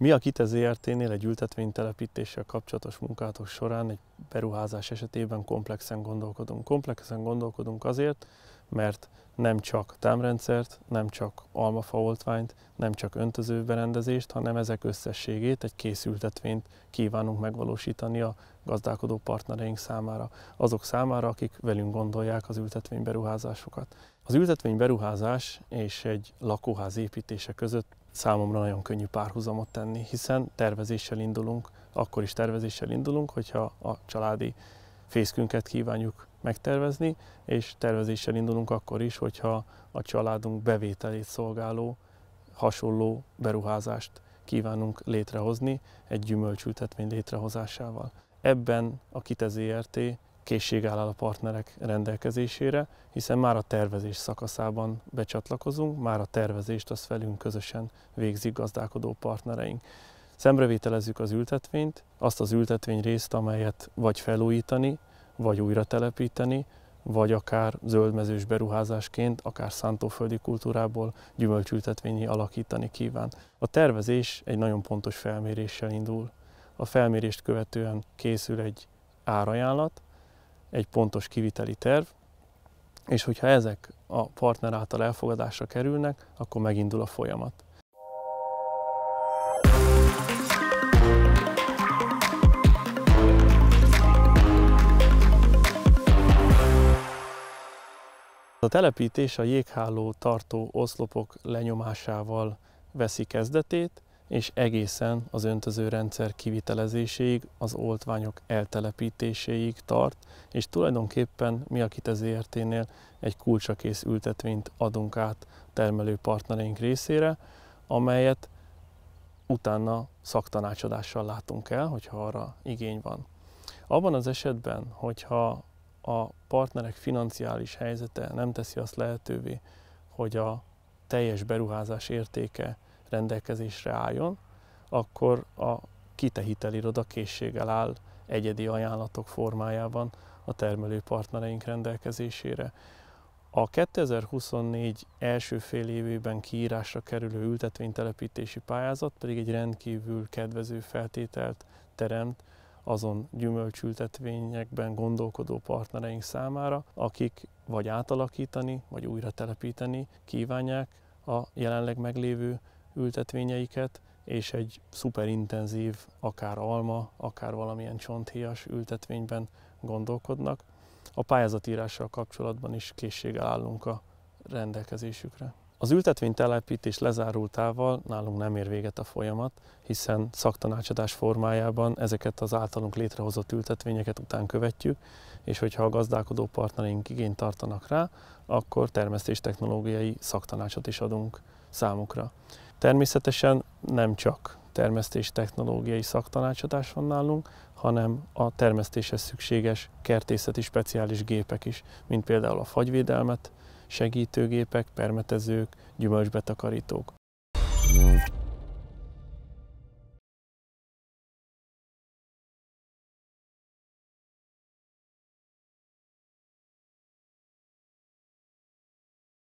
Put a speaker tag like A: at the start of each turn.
A: Mi a Kite ZRT-nél egy telepítéssel kapcsolatos munkátok során egy beruházás esetében komplexen gondolkodunk. Komplexen gondolkodunk azért, mert nem csak támrendszert, nem csak almafaoltványt, nem csak öntöző berendezést, hanem ezek összességét, egy készültetvényt kívánunk megvalósítani a gazdálkodó partnereink számára, azok számára, akik velünk gondolják az ültetvényberuházásokat. Az ültetvényberuházás és egy lakóház építése között számomra nagyon könnyű párhuzamot tenni, hiszen tervezéssel indulunk, akkor is tervezéssel indulunk, hogyha a családi fészkünket kívánjuk megtervezni, és tervezéssel indulunk akkor is, hogyha a családunk bevételét szolgáló hasonló beruházást kívánunk létrehozni egy gyümölcsültetmény létrehozásával. Ebben a Kite ZRT készség áll a partnerek rendelkezésére, hiszen már a tervezés szakaszában becsatlakozunk, már a tervezést az velünk közösen végzik gazdálkodó partnereink. Szemrevételezzük az ültetvényt, azt az ültetvény részt, amelyet vagy felújítani, vagy újra telepíteni, vagy akár zöldmezős beruházásként, akár szántóföldi kultúrából gyümölcsültetvényi alakítani kíván. A tervezés egy nagyon pontos felméréssel indul. A felmérést követően készül egy árajánlat, egy pontos kiviteli terv, és hogyha ezek a partner által elfogadásra kerülnek, akkor megindul a folyamat. A telepítés a jégháló tartó oszlopok lenyomásával veszi kezdetét, és egészen az öntöző rendszer kivitelezéséig, az oltványok eltelepítéséig tart, és tulajdonképpen mi a ert nél egy kulcsakész ültetvényt adunk át termelő partnereink részére, amelyet utána szaktanácsadással látunk el, hogyha arra igény van. Abban az esetben, hogyha a partnerek financiális helyzete nem teszi azt lehetővé, hogy a teljes beruházás értéke rendelkezésre álljon, akkor a Kite hiteliroda készséggel áll egyedi ajánlatok formájában a termelő partnereink rendelkezésére. A 2024 első fél évében kiírásra kerülő ültetvénytelepítési pályázat pedig egy rendkívül kedvező feltételt teremt azon gyümölcsültetvényekben gondolkodó partnereink számára, akik vagy átalakítani, vagy újra telepíteni kívánják a jelenleg meglévő ültetvényeiket, és egy szuperintenzív, akár alma, akár valamilyen csonthéjas ültetvényben gondolkodnak. A pályázatírással kapcsolatban is készséggel állunk a rendelkezésükre. Az ültetvény telepítés lezárultával nálunk nem ér véget a folyamat, hiszen szaktanácsadás formájában ezeket az általunk létrehozott ültetvényeket után követjük, és hogyha a gazdálkodó partnereink igényt tartanak rá, akkor technológiai szaktanácsot is adunk számukra. Természetesen nem csak termesztés technológiai szaktanácsadás van nálunk, hanem a termesztéshez szükséges kertészeti speciális gépek is, mint például a fagyvédelmet, segítőgépek, permetezők, gyümölcsbetakarítók.